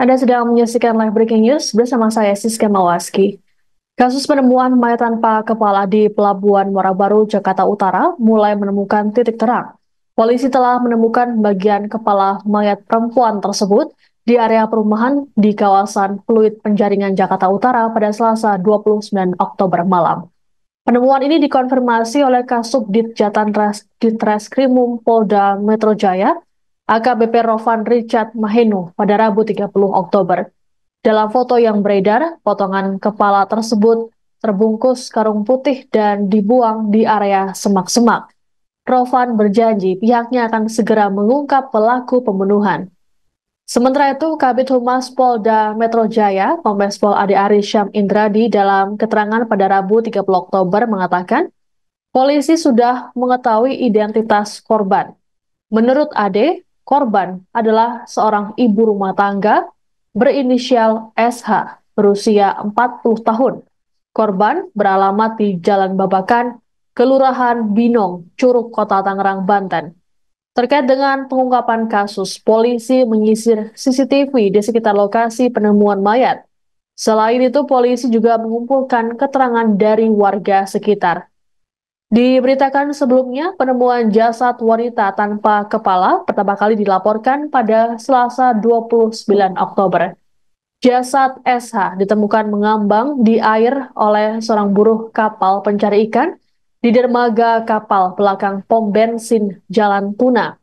Anda sedang menyaksikan live breaking news bersama saya Siska Mawaski. Kasus penemuan mayat tanpa kepala di Pelabuhan Muara Baru, Jakarta Utara mulai menemukan titik terang. Polisi telah menemukan bagian kepala mayat perempuan tersebut di area perumahan di kawasan Pluit Penjaringan Jakarta Utara pada Selasa 29 Oktober malam. Penemuan ini dikonfirmasi oleh Kasubdit Ditjatan Ditreskrimum Polda Metro Jaya, AKBP Rovan Richard Mahenu pada Rabu 30 Oktober. Dalam foto yang beredar, potongan kepala tersebut terbungkus karung putih dan dibuang di area semak-semak. Rovan berjanji pihaknya akan segera mengungkap pelaku pembunuhan. Sementara itu, Kabit Humas Polda Metro Jaya, Kombes Pol Ade Arisham Indradi dalam keterangan pada Rabu 30 Oktober mengatakan, polisi sudah mengetahui identitas korban. Menurut Ade, Korban adalah seorang ibu rumah tangga berinisial SH berusia 40 tahun. Korban beralamat di Jalan Babakan, Kelurahan Binong, Curug Kota Tangerang, Banten. Terkait dengan pengungkapan kasus, polisi menyisir CCTV di sekitar lokasi penemuan mayat. Selain itu, polisi juga mengumpulkan keterangan dari warga sekitar. Diberitakan sebelumnya, penemuan jasad wanita tanpa kepala pertama kali dilaporkan pada Selasa 29 Oktober. Jasad SH ditemukan mengambang di air oleh seorang buruh kapal pencari ikan di dermaga kapal belakang pom bensin Jalan Tuna.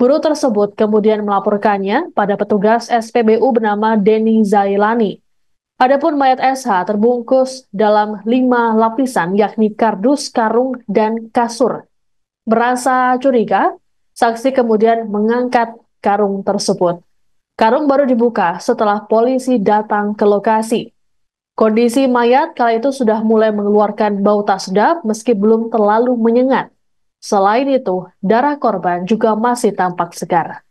Buruh tersebut kemudian melaporkannya pada petugas SPBU bernama Denny Zailani. Adapun mayat SH terbungkus dalam lima lapisan yakni kardus, karung, dan kasur. Merasa curiga, saksi kemudian mengangkat karung tersebut. Karung baru dibuka setelah polisi datang ke lokasi. Kondisi mayat kala itu sudah mulai mengeluarkan bau tak sedap meski belum terlalu menyengat. Selain itu, darah korban juga masih tampak segar.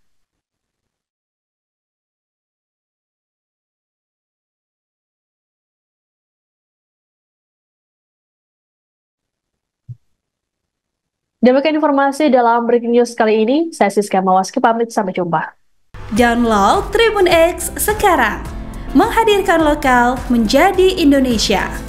Demikian informasi dalam Breaking News kali ini. Saya Siska Mawaski pamit, sampai jumpa. Download Tribun X sekarang. Menghadirkan lokal menjadi Indonesia.